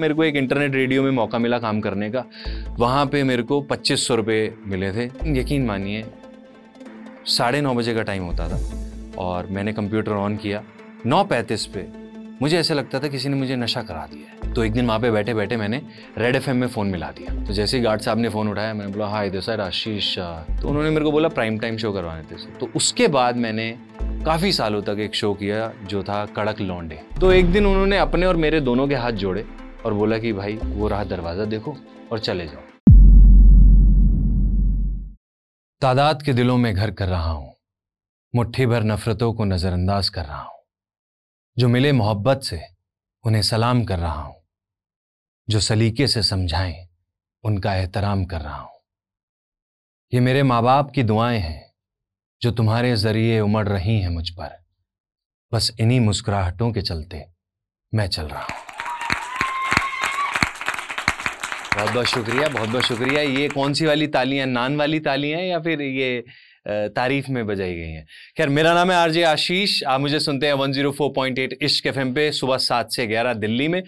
मेरे को एक इंटरनेट रेडियो में मौका मिला काम करने का वहाँ पे मेरे को पच्चीस सौ रुपये मिले थे यकीन मानिए साढ़े नौ बजे का टाइम होता था और मैंने कंप्यूटर ऑन किया नौ पैंतीस पे मुझे ऐसा लगता था किसी ने मुझे नशा करा दिया है तो एक दिन वहाँ पे बैठे बैठे मैंने रेड एफ में फ़ोन मिला दिया तो जैसे ही गार्ड साहब ने फ़ोन उठाया मैंने बोला हाय सर आशीष तो उन्होंने मेरे को बोला प्राइम टाइम शो करवाने थे तो उसके बाद मैंने काफ़ी सालों तक एक शो किया जो था कड़क लौंडे तो एक दिन उन्होंने अपने और मेरे दोनों के हाथ जोड़े और बोला कि भाई वो रहा दरवाज़ा देखो और चले जाओ तादाद के दिलों में घर कर रहा हूं मुट्ठी भर नफरतों को नज़रअंदाज कर रहा हूं जो मिले मोहब्बत से उन्हें सलाम कर रहा हूं जो सलीके से समझाएं उनका एहतराम कर रहा हूं ये मेरे माँ बाप की दुआएं हैं जो तुम्हारे ज़रिए उमड़ रही हैं मुझ पर बस इन्हीं मुस्कुराहटों के चलते मैं चल रहा हूं बहुत बहुत शुक्रिया बहुत बहुत शुक्रिया ये कौन सी वाली तालियां नान वाली तालियां या फिर ये तारीफ में बजाई गई हैं खैर मेरा नाम है आरजे आशीष आप मुझे सुनते हैं 104.8 इश्क एफ पे सुबह सात से ग्यारह दिल्ली में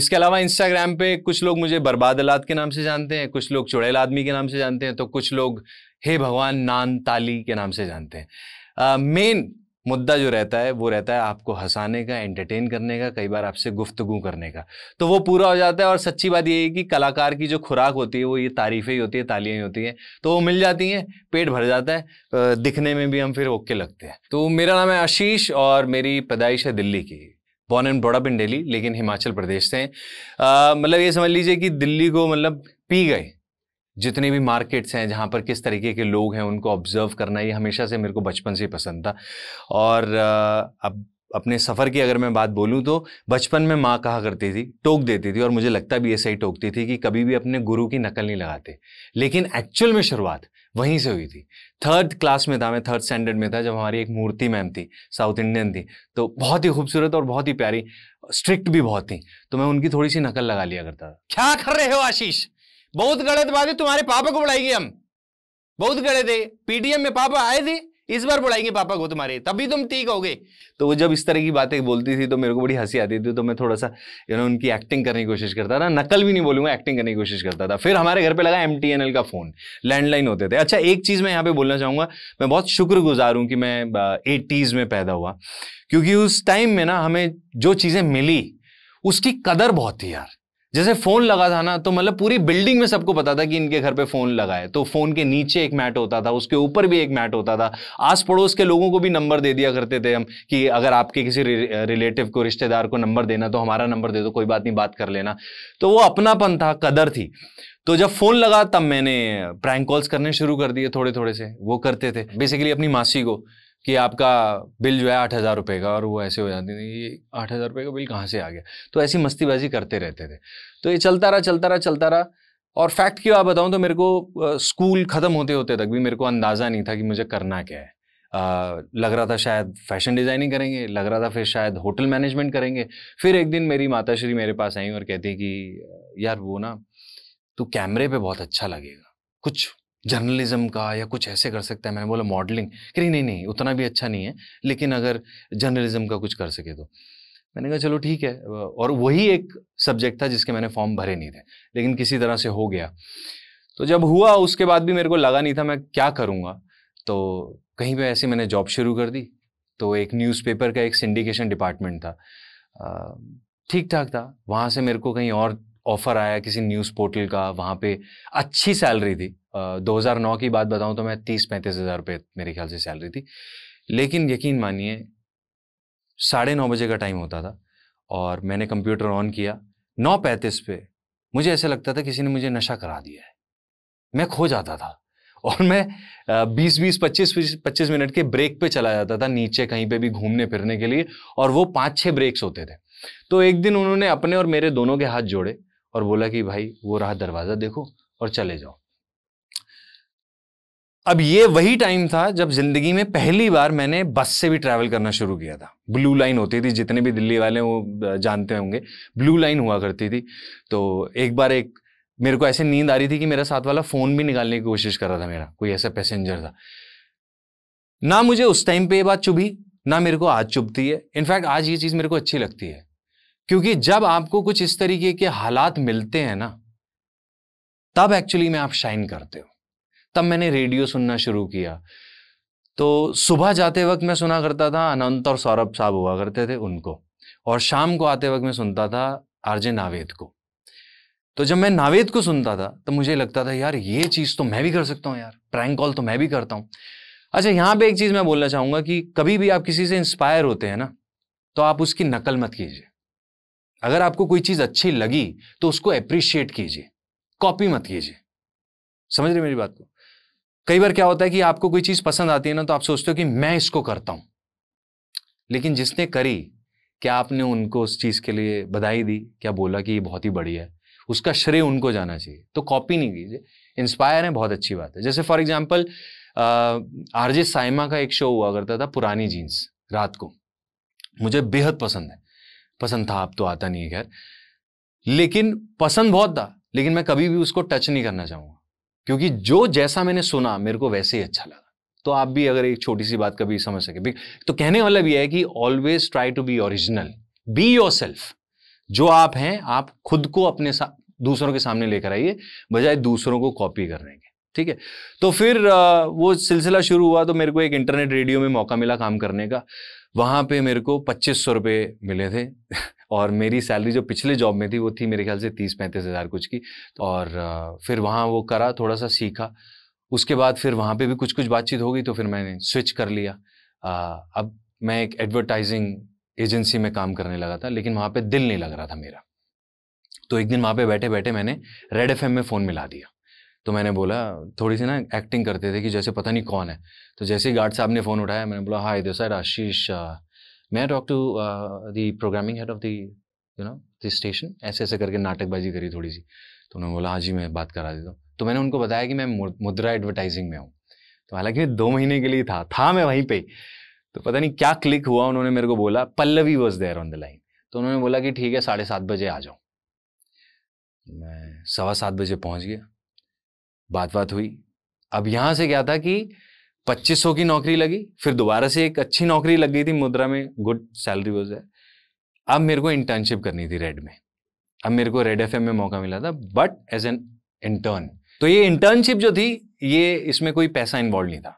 इसके अलावा इंस्टाग्राम पे कुछ लोग मुझे बर्बाद अलाद के नाम से जानते हैं कुछ लोग चुड़ैल आदमी के नाम से जानते हैं तो कुछ लोग हे भगवान नान ताली के नाम से जानते हैं मेन uh, मुद्दा जो रहता है वो रहता है आपको हंसाने का एंटरटेन करने का कई बार आपसे गुफ्तगु करने का तो वो पूरा हो जाता है और सच्ची बात ये है कि कलाकार की जो खुराक होती है वो ये तारीफ़ें ही होती है तालियाँ ही होती हैं तो वो मिल जाती हैं पेट भर जाता है दिखने में भी हम फिर ओके लगते हैं तो मेरा नाम है आशीष और मेरी पैदाइश है दिल्ली की born and brought up in Delhi लेकिन हिमाचल प्रदेश से हैं मतलब ये समझ लीजिए कि दिल्ली को मतलब पी गए जितने भी मार्केट्स हैं जहाँ पर किस तरीके के लोग हैं उनको ऑब्ज़र्व करना ये हमेशा से मेरे को बचपन से ही पसंद था और अब अपने सफ़र की अगर मैं बात बोलूँ तो बचपन में माँ कहा करती थी टोक देती थी और मुझे लगता भी ये सही टोकती थी कि कभी भी अपने गुरु की नकल नहीं लगाते लेकिन एक्चुअल में शुरुआत वहीं से हुई थी थर्ड क्लास में था मैं थर्ड स्टैंडर्ड में था जब हमारी एक मूर्ति मैम थी साउथ इंडियन थी तो बहुत ही खूबसूरत और बहुत ही प्यारी स्ट्रिक्ट भी बहुत थी तो मैं उनकी थोड़ी सी नकल लगा लिया करता था क्या कर रहे हो आशीष बहुत गलत बात है तुम्हारे पापा को बुलाएंगे हम बहुत गलत है पीटीएम में पापा आए थे इस बार बुलाएंगे पापा को तुम्हारे तभी तुम ठीक होगे तो वो जब इस तरह की बातें बोलती थी तो मेरे को बड़ी हंसी आती थी तो मैं थोड़ा सा यू नो उनकी एक्टिंग करने की कोशिश करता था नकल भी नहीं बोलूंगा एक्टिंग करने की कोशिश करता था फिर हमारे घर पे लगा एम का फ़ोन लैंडलाइन होते थे अच्छा एक चीज़ मैं यहाँ पे बोलना चाहूंगा मैं बहुत शुक्रगुजार हूँ कि मैं एटीज़ में पैदा हुआ क्योंकि उस टाइम में ना हमें जो चीज़ें मिली उसकी कदर बहुत थी यार जैसे फोन लगा था ना तो मतलब पूरी बिल्डिंग में सबको पता था कि इनके घर पे फोन लगा है तो फोन के नीचे एक मैट होता था उसके ऊपर भी एक मैट होता था आस पड़ोस के लोगों को भी नंबर दे दिया करते थे हम कि अगर आपके किसी रिलेटिव को रिश्तेदार को नंबर देना तो हमारा नंबर दे दो कोई बात नहीं बात कर लेना तो वो अपनापन था कदर थी तो जब फोन लगा तब मैंने प्रैंक कॉल्स करने शुरू कर दिए थोड़े थोड़े से वो करते थे बेसिकली अपनी मासी को कि आपका बिल जो है आठ हज़ार रुपये का और वो ऐसे हो जाते थे ये आठ हज़ार रुपये का बिल कहाँ से आ गया तो ऐसी मस्तीबाजी करते रहते थे तो ये चलता रहा चलता रहा चलता रहा और फैक्ट की बात बताऊँ तो मेरे को स्कूल ख़त्म होते होते तक भी मेरे को अंदाज़ा नहीं था कि मुझे करना क्या है आ, लग रहा था शायद फैशन डिज़ाइनिंग करेंगे लग रहा था फिर शायद होटल मैनेजमेंट करेंगे फिर एक दिन मेरी माता श्री मेरे पास आई और कहती कि यार वो ना तो कैमरे पे बहुत अच्छा लगेगा कुछ जर्नलिज्म का या कुछ ऐसे कर सकता है मैंने बोला मॉडलिंग कह रही नहीं नहीं उतना भी अच्छा नहीं है लेकिन अगर जर्नलिज्म का कुछ कर सके तो मैंने कहा चलो ठीक है और वही एक सब्जेक्ट था जिसके मैंने फॉर्म भरे नहीं थे लेकिन किसी तरह से हो गया तो जब हुआ उसके बाद भी मेरे को लगा नहीं था मैं क्या करूँगा तो कहीं पर ऐसे मैंने जॉब शुरू कर दी तो एक न्यूज़पेपर का एक सिंडिकेशन डिपार्टमेंट था ठीक ठाक था वहाँ से मेरे को कहीं और ऑफ़र आया किसी न्यूज़ पोर्टल का वहाँ पे अच्छी सैलरी थी दो हज़ार नौ की बात बताऊँ तो मैं तीस पैंतीस हज़ार रुपये मेरे ख्याल से सैलरी थी लेकिन यकीन मानिए साढ़े नौ बजे का टाइम होता था और मैंने कंप्यूटर ऑन किया नौ पैंतीस पे मुझे ऐसा लगता था किसी ने मुझे नशा करा दिया है मैं खो जाता था और मैं बीस बीस पच्चीस पच्चीस मिनट के ब्रेक पे चला जाता था नीचे कहीं पे भी घूमने फिरने के लिए और वो पाँच छः ब्रेक्स होते थे तो एक दिन उन्होंने अपने और मेरे दोनों के हाथ जोड़े और बोला कि भाई वो रहा दरवाज़ा देखो और चले जाओ अब ये वही टाइम था जब ज़िंदगी में पहली बार मैंने बस से भी ट्रैवल करना शुरू किया था ब्लू लाइन होती थी जितने भी दिल्ली वाले वो जानते होंगे ब्लू लाइन हुआ करती थी तो एक बार एक मेरे को ऐसे नींद आ रही थी कि मेरा साथ वाला फ़ोन भी निकालने की कोशिश कर रहा था मेरा कोई ऐसा पैसेंजर था ना मुझे उस टाइम पे ये बात चुभी ना मेरे को आज चुभती है इनफैक्ट आज ये चीज़ मेरे को अच्छी लगती है क्योंकि जब आपको कुछ इस तरीके के हालात मिलते हैं ना तब एक्चुअली में आप शाइन करते हो तब मैंने रेडियो सुनना शुरू किया तो सुबह जाते वक्त मैं सुना करता था अनंत और सौरभ साहब हुआ करते थे उनको और शाम को आते वक्त मैं सुनता था आरजे नावेद को तो जब मैं नावेद को सुनता था तो मुझे लगता था यार ये चीज़ तो मैं भी कर सकता हूँ यार प्रैंक कॉल तो मैं भी करता हूँ अच्छा यहाँ पे एक चीज़ मैं बोलना चाहूँगा कि कभी भी आप किसी से इंस्पायर होते हैं ना तो आप उसकी नकल मत कीजिए अगर आपको कोई चीज अच्छी लगी तो उसको अप्रिशिएट कीजिए कॉपी मत कीजिए समझ रहे मेरी बात को कई बार क्या होता है कि आपको कोई चीज पसंद आती है ना तो आप सोचते हो कि मैं इसको करता हूं लेकिन जिसने करी क्या आपने उनको उस चीज के लिए बधाई दी क्या बोला कि ये बहुत ही बढ़िया है उसका श्रेय उनको जाना चाहिए तो कॉपी नहीं कीजिए इंस्पायर है बहुत अच्छी बात है जैसे फॉर एग्जाम्पल आरजे साइमा का एक शो हुआ करता था पुरानी जीन्स रात को मुझे बेहद पसंद है पसंद था अब तो आता नहीं है खैर लेकिन पसंद बहुत था लेकिन मैं कभी भी उसको टच नहीं करना चाहूंगा क्योंकि जो जैसा मैंने सुना मेरे को वैसे ही अच्छा लगा तो आप भी अगर एक छोटी सी बात कभी समझ सके तो कहने वाला भी मतलब है कि always try to be original be yourself जो आप हैं आप खुद को अपने दूसरों के सामने लेकर आइए बजाय दूसरों को कॉपी करने के ठीक है तो फिर वो सिलसिला शुरू हुआ तो मेरे को एक इंटरनेट रेडियो में मौका मिला काम करने का वहाँ पे मेरे को पच्चीस सौ रुपये मिले थे और मेरी सैलरी जो पिछले जॉब में थी वो थी मेरे ख्याल से तीस पैंतीस हज़ार कुछ की और फिर वहाँ वो करा थोड़ा सा सीखा उसके बाद फिर वहाँ पे भी कुछ कुछ बातचीत हो गई तो फिर मैंने स्विच कर लिया आ, अब मैं एक एडवर्टाइजिंग एजेंसी में काम करने लगा था लेकिन वहाँ पे दिल नहीं लग रहा था मेरा तो एक दिन वहाँ पे बैठे बैठे मैंने रेड एफ में फ़ोन मिला दिया तो मैंने बोला थोड़ी सी ना एक्टिंग करते थे कि जैसे पता नहीं कौन है तो जैसे ही गार्ड साहब ने फ़ोन उठाया मैंने बोला हाय दे सर आशीष मैं talk to the programming head of the you know this station ऐसे ऐसे करके नाटकबाजी करी थोड़ी सी तो उन्होंने बोला हाँ जी मैं बात करा देता हूँ तो मैंने उनको बताया कि मैं मुद्रा एडवर्टाइजिंग में हूँ तो हालांकि दो महीने के लिए था था मैं वहीं पे तो पता नहीं क्या क्लिक हुआ उन्होंने मेरे को बोला Pallavi was there on the line तो उन्होंने बोला कि ठीक है साढ़े सात बजे आ जाओ मैं सवा सात बजे पहुंच गया बात बात हुई अब यहां से क्या था कि 2500 की नौकरी लगी फिर दोबारा से एक अच्छी नौकरी लग गई थी मुद्रा में गुड सैलरी वॉज है अब मेरे को इंटर्नशिप करनी थी रेड में अब मेरे को रेड एफ में मौका मिला था बट एज एन इंटर्न तो ये इंटर्नशिप जो थी ये इसमें कोई पैसा इन्वॉल्व नहीं था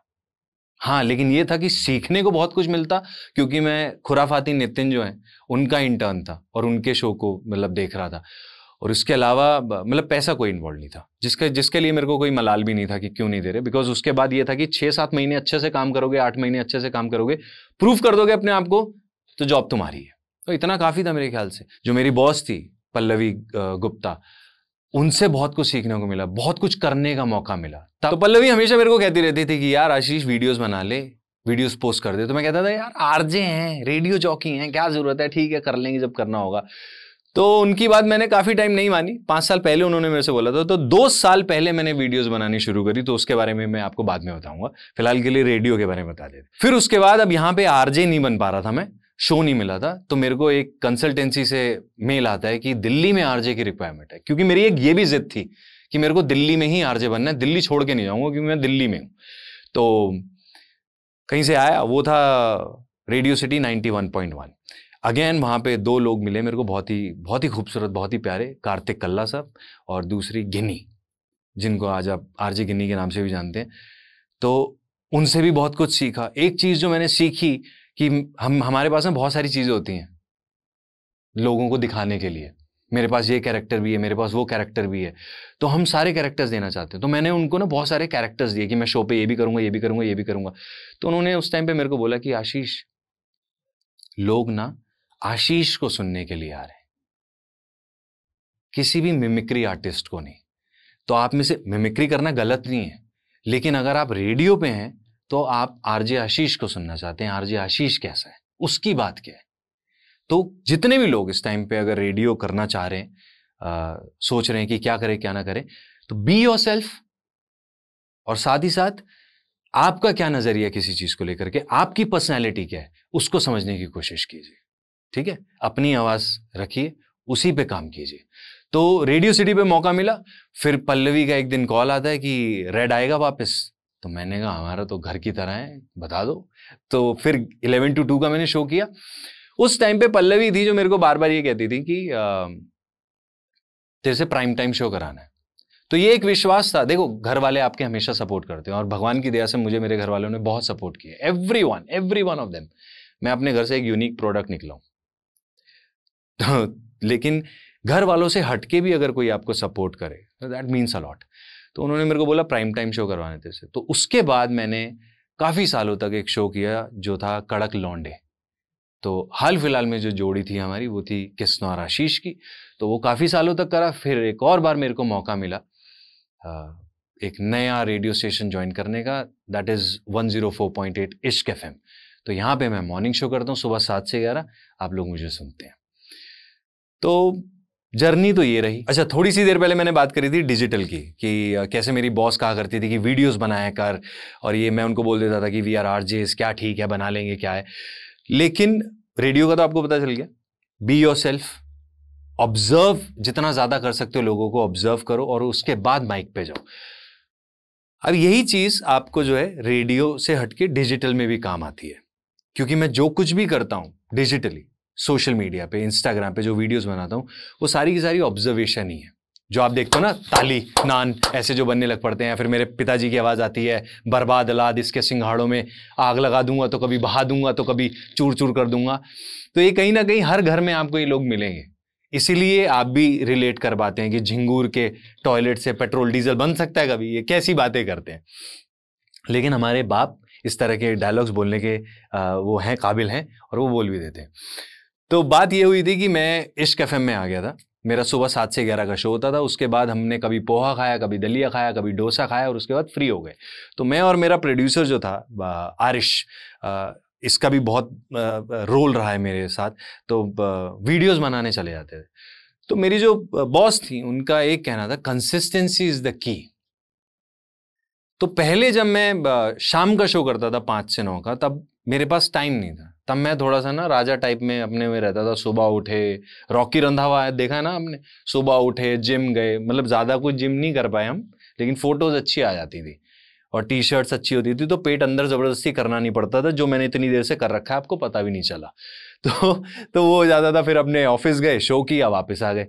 हाँ लेकिन ये था कि सीखने को बहुत कुछ मिलता क्योंकि मैं खुराफाती नितिन जो है उनका इंटर्न था और उनके शो को मतलब देख रहा था और इसके अलावा मतलब पैसा कोई इन्वॉल्व नहीं था जिसके जिसके लिए मेरे को कोई मलाल भी नहीं था कि क्यों नहीं दे रहे बिकॉज उसके बाद ये था कि छः सात महीने अच्छे से काम करोगे आठ महीने अच्छे से काम करोगे प्रूफ कर दोगे अपने आप को तो जॉब तुम्हारी है तो इतना काफ़ी था मेरे ख्याल से जो मेरी बॉस थी पल्लवी गुप्ता उनसे बहुत कुछ सीखने को मिला बहुत कुछ करने का मौका मिला तो पल्लवी हमेशा मेरे को कहती रहती थी कि यार आशीष वीडियोस बना ले वीडियोस पोस्ट कर दे तो मैं कहता था यार आरजे हैं रेडियो चौकी हैं क्या ज़रूरत है ठीक है कर लेंगे जब करना होगा तो उनकी बात मैंने काफ़ी टाइम नहीं मानी पांच साल पहले उन्होंने मेरे से बोला था तो दो साल पहले मैंने वीडियोस बनानी शुरू करी तो उसके बारे में मैं आपको बाद में बताऊंगा फिलहाल के लिए रेडियो के बारे में बता देते फिर उसके बाद अब यहाँ पे आरजे नहीं बन पा रहा था मैं शो नहीं मिला था तो मेरे को एक कंसल्टेंसी से मेल आता है कि दिल्ली में आरजे की रिक्वायरमेंट है क्योंकि मेरी एक ये भी जिद थी कि मेरे को दिल्ली में ही आरजे बनना है दिल्ली छोड़ के नहीं जाऊंगा क्योंकि मैं दिल्ली में हूं तो कहीं से आया वो था radio city ninety one point one again वहाँ पे दो लोग मिले मेरे को बहुत ही बहुत ही खूबसूरत बहुत ही प्यारे कार्तिक कल्ला साहब और दूसरी गिनी जिनको आज आप आर जे गिनी के नाम से भी जानते हैं तो उनसे भी बहुत कुछ सीखा एक चीज़ जो मैंने सीखी कि हम हमारे पास ना बहुत सारी चीज़ें होती हैं लोगों को दिखाने के लिए मेरे पास ये कैरेक्टर भी है मेरे पास वो कैरेक्टर भी है तो हम सारे कैरेक्टर्स देना चाहते हैं तो मैंने उनको ना बहुत सारे कैरेक्टर्स दिए कि मैं शो पे ये भी करूँगा ये भी करूँगा ये भी करूँगा तो उन्होंने उस टाइम पे मेरे को बोला कि आशीष लोग ना आशीष को सुनने के लिए आ रहे हैं किसी भी मिमिक्री आर्टिस्ट को नहीं तो आप में से मिमिक्री करना गलत नहीं है लेकिन अगर आप रेडियो पे हैं तो आप आरजे आशीष को सुनना चाहते हैं आरजे आशीष कैसा है उसकी बात क्या है तो जितने भी लोग इस टाइम पे अगर रेडियो करना चाह रहे हैं आ, सोच रहे हैं कि क्या करें क्या ना करें तो बी योर सेल्फ और साथ ही साथ आपका क्या नज़रिया किसी चीज़ को लेकर के आपकी पर्सनैलिटी क्या है उसको समझने की कोशिश कीजिए ठीक है अपनी आवाज़ रखिए उसी पे काम कीजिए तो रेडियो सिटी पे मौका मिला फिर पल्लवी का एक दिन कॉल आता है कि रेड आएगा वापस तो मैंने कहा हमारा तो घर की तरह है बता दो तो फिर इलेवन टू टू का मैंने शो किया उस टाइम पे पल्लवी थी जो मेरे को बार बार ये कहती थी कि तेरे से प्राइम टाइम शो कराना है तो ये एक विश्वास था देखो घर वाले आपके हमेशा सपोर्ट करते हैं और भगवान की दया से मुझे मेरे घर वालों ने बहुत सपोर्ट किया every one every one of them मैं अपने घर से एक यूनिक प्रोडक्ट निकला हूँ लेकिन घर वालों से हटके भी अगर कोई आपको सपोर्ट करे तो दैट मीन्स अलॉट तो उन्होंने मेरे को बोला प्राइम टाइम शो करवाने थे से तो उसके बाद मैंने काफ़ी सालों तक एक शो किया जो था कड़क लौंडे तो हाल फिलहाल में जो जोड़ी थी हमारी वो थी किस्ना और आशीष की तो वो काफ़ी सालों तक करा फिर एक और बार मेरे को मौका मिला एक नया रेडियो स्टेशन ज्वाइन करने का that is one zero four point eight Ishq FM तो यहाँ पे मैं मॉर्निंग शो करता हूँ सुबह सात से ग्यारह आप लोग मुझे सुनते हैं तो जर्नी तो ये रही अच्छा थोड़ी सी देर पहले मैंने बात करी थी डिजिटल की कि कैसे मेरी बॉस कहा करती थी कि वीडियोस बनाया कर और ये मैं उनको बोल देता था कि वी आर आर जेस क्या ठीक है बना लेंगे क्या है लेकिन रेडियो का तो आपको पता चल गया बी योर सेल्फ ऑब्जर्व जितना ज़्यादा कर सकते हो लोगों को ऑब्जर्व करो और उसके बाद माइक पे जाओ अब यही चीज़ आपको जो है रेडियो से हटके डिजिटल में भी काम आती है क्योंकि मैं जो कुछ भी करता हूं डिजिटली सोशल मीडिया पे इंस्टाग्राम पे जो वीडियोस बनाता हूँ वो सारी की सारी ऑब्जर्वेशन ही है जो आप देखते हो ना ताली नान ऐसे जो बनने लग पड़ते हैं फिर मेरे पिताजी की आवाज़ आती है बर्बाद लाद इसके सिंघाड़ों में आग लगा दूंगा तो कभी बहा दूंगा तो कभी चूर चूर कर दूंगा तो ये कहीं ना कहीं हर घर में आपको ये लोग मिलेंगे इसीलिए आप भी रिलेट कर पाते हैं कि झिंगूर के टॉयलेट से पेट्रोल डीजल बन सकता है कभी ये कैसी बातें करते हैं लेकिन हमारे बाप इस तरह के डायलॉग्स बोलने के वो हैं काबिल हैं और वो बोल भी देते हैं तो बात ये हुई थी कि मैं इश्क एफ में आ गया था मेरा सुबह सात से ग्यारह का शो होता था उसके बाद हमने कभी पोहा खाया कभी दलिया खाया कभी डोसा खाया और उसके बाद फ्री हो गए तो मैं और मेरा प्रोड्यूसर जो था आरिश इसका भी बहुत रोल रहा है मेरे साथ तो वीडियोस बनाने चले जाते थे तो मेरी जो बॉस थी उनका एक कहना था कंसिस्टेंसी इज़ द की तो पहले जब मैं शाम का शो करता था पाँच से नौ का तब मेरे पास टाइम नहीं था तब मैं थोड़ा सा ना राजा टाइप में अपने में रहता था सुबह उठे रॉकी रंधावा है देखा है ना हमने सुबह उठे जिम गए मतलब ज़्यादा कुछ जिम नहीं कर पाए हम लेकिन फ़ोटोज़ अच्छी आ जाती थी और टी शर्ट्स अच्छी होती थी तो पेट अंदर ज़बरदस्ती करना नहीं पड़ता था जो मैंने इतनी देर से कर रखा है आपको पता भी नहीं चला तो तो वो हो जाता था फिर अपने ऑफिस गए शो किया वापस आ गए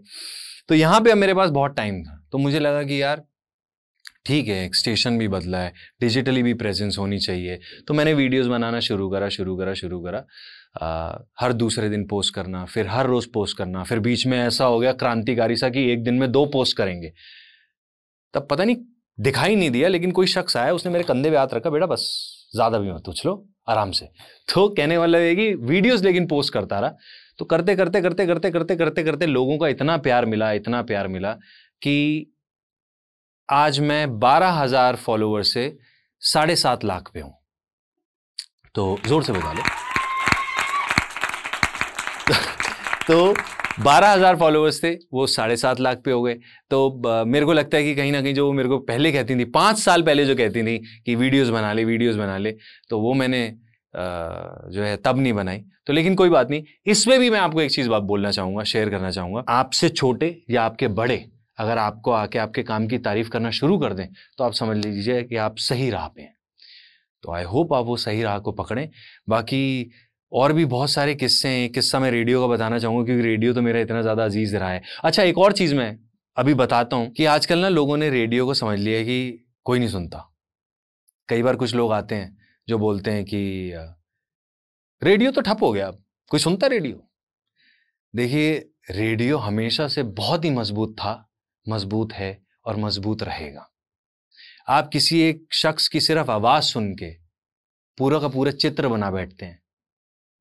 तो यहाँ पे मेरे पास बहुत टाइम था तो मुझे लगा कि यार ठीक है स्टेशन भी बदला है डिजिटली भी प्रेजेंस होनी चाहिए तो मैंने वीडियोस बनाना शुरू करा शुरू करा शुरू करा आ, हर दूसरे दिन पोस्ट करना फिर हर रोज़ पोस्ट करना फिर बीच में ऐसा हो गया क्रांतिकारी सा कि एक दिन में दो पोस्ट करेंगे तब पता नहीं दिखाई नहीं दिया लेकिन कोई शख्स आया उसने मेरे कंधे पे हाथ रखा बेटा बस ज़्यादा भी मत लो आराम से तो कहने वाला है कि वीडियोस लेकिन पोस्ट करता रहा तो करते करते करते करते करते करते करते लोगों का इतना प्यार मिला इतना प्यार मिला कि आज मैं बारह हजार फॉलोअर से साढ़े सात लाख पे हूं तो जोर से बता लो तो बारह हज़ार फॉलोअर्स थे वो साढ़े सात लाख पे हो गए तो मेरे को लगता है कि कहीं ना कहीं जो वो मेरे को पहले कहती थी पांच साल पहले जो कहती थी कि वीडियोस बना ले वीडियोस बना ले तो वो मैंने जो है तब नहीं बनाई तो लेकिन कोई बात नहीं इसमें भी मैं आपको एक चीज़ बात बोलना चाहूंगा शेयर करना चाहूंगा आपसे छोटे या आपके बड़े अगर आपको आके आपके काम की तारीफ करना शुरू कर दें तो आप समझ लीजिए कि आप सही राह पे हैं तो आई होप आप वो सही राह को पकड़ें बाकी और भी बहुत सारे किस्से हैं किस्सा मैं रेडियो का बताना चाहूँगा क्योंकि रेडियो तो मेरा इतना ज़्यादा अजीज़ रहा है अच्छा एक और चीज़ मैं अभी बताता हूँ कि आजकल ना लोगों ने रेडियो को समझ लिया कि कोई नहीं सुनता कई बार कुछ लोग आते हैं जो बोलते हैं कि रेडियो तो ठप हो गया अब कोई सुनता रेडियो देखिए रेडियो हमेशा से बहुत ही मजबूत था मजबूत है और मजबूत रहेगा आप किसी एक शख्स की सिर्फ आवाज़ सुन के पूरा का पूरा चित्र बना बैठते हैं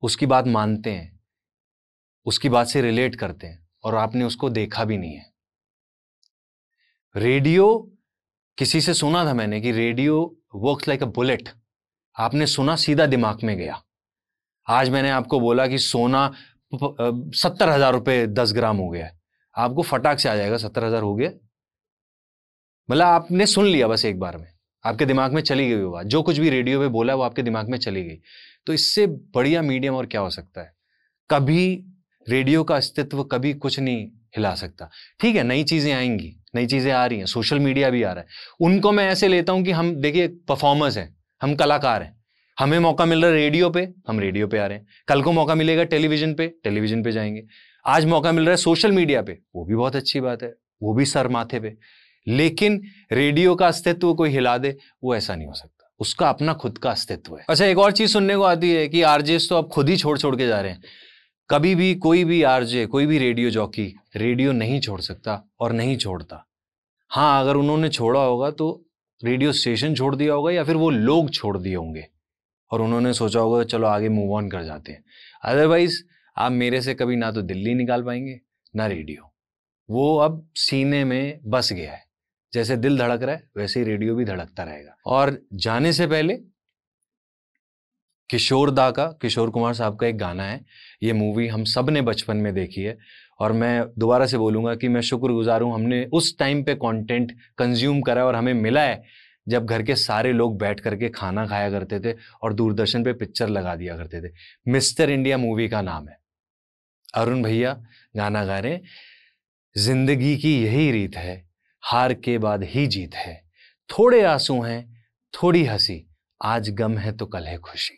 उसकी बात मानते हैं उसकी बात से रिलेट करते हैं और आपने उसको देखा भी नहीं है रेडियो किसी से सुना था मैंने कि radio works like a bullet आपने सुना सीधा दिमाग में गया आज मैंने आपको बोला कि सोना सत्तर हजार रुपये दस ग्राम हो गया है आपको फटाक से आ जाएगा सत्तर हजार हो गया मतलब आपने सुन लिया बस एक बार में आपके दिमाग में चली गई वो बात जो कुछ भी रेडियो पे बोला वो आपके दिमाग में चली गई तो इससे बढ़िया मीडियम और क्या हो सकता है कभी रेडियो का अस्तित्व कभी कुछ नहीं हिला सकता ठीक है नई चीज़ें आएंगी नई चीज़ें आ रही हैं सोशल मीडिया भी आ रहा है उनको मैं ऐसे लेता हूं कि हम देखिए परफॉर्मर्स हैं हम कलाकार हैं हमें मौका मिल रहा है रेडियो पे हम रेडियो पे आ रहे हैं कल को मौका मिलेगा टेलीविजन पे टेलीविजन पे जाएंगे आज मौका मिल रहा है सोशल मीडिया पे वो भी बहुत अच्छी बात है वो भी सर माथे पे लेकिन रेडियो का अस्तित्व कोई हिला दे वो ऐसा नहीं हो सकता उसका अपना खुद का अस्तित्व है अच्छा एक और चीज सुनने को आती है कि आरजेस तो अब खुद ही छोड़ छोड़ के जा रहे हैं कभी भी कोई भी आरजे कोई भी रेडियो जॉकी रेडियो नहीं छोड़ सकता और नहीं छोड़ता हाँ अगर उन्होंने छोड़ा होगा तो रेडियो स्टेशन छोड़ दिया होगा या फिर वो लोग छोड़ दिए होंगे और उन्होंने सोचा होगा चलो आगे मूव ऑन कर जाते हैं अदरवाइज आप मेरे से कभी ना तो दिल्ली निकाल पाएंगे ना रेडियो वो अब सीने में बस गया है जैसे दिल धड़क रहा है वैसे ही रेडियो भी धड़कता रहेगा और जाने से पहले किशोर दा का किशोर कुमार साहब का एक गाना है ये मूवी हम सब ने बचपन में देखी है और मैं दोबारा से बोलूँगा कि मैं शुक्रगुजार हूँ हमने उस टाइम पे कंटेंट कंज्यूम करा और हमें मिला है जब घर के सारे लोग बैठ करके खाना खाया करते थे और दूरदर्शन पे पिक्चर लगा दिया करते थे मिस्टर इंडिया मूवी का नाम है अरुण भैया गाना गा रहे जिंदगी की यही रीत है हार के बाद ही जीत है थोड़े आंसू हैं थोड़ी हंसी आज गम है तो कल है खुशी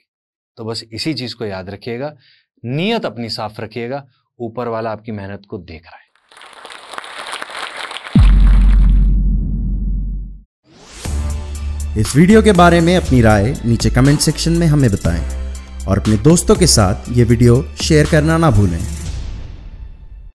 तो बस इसी चीज़ को याद रखिएगा नियत अपनी साफ रखिएगा ऊपर वाला आपकी मेहनत को देख रहा है इस वीडियो के बारे में अपनी राय नीचे कमेंट सेक्शन में हमें बताएं और अपने दोस्तों के साथ ये वीडियो शेयर करना ना भूलें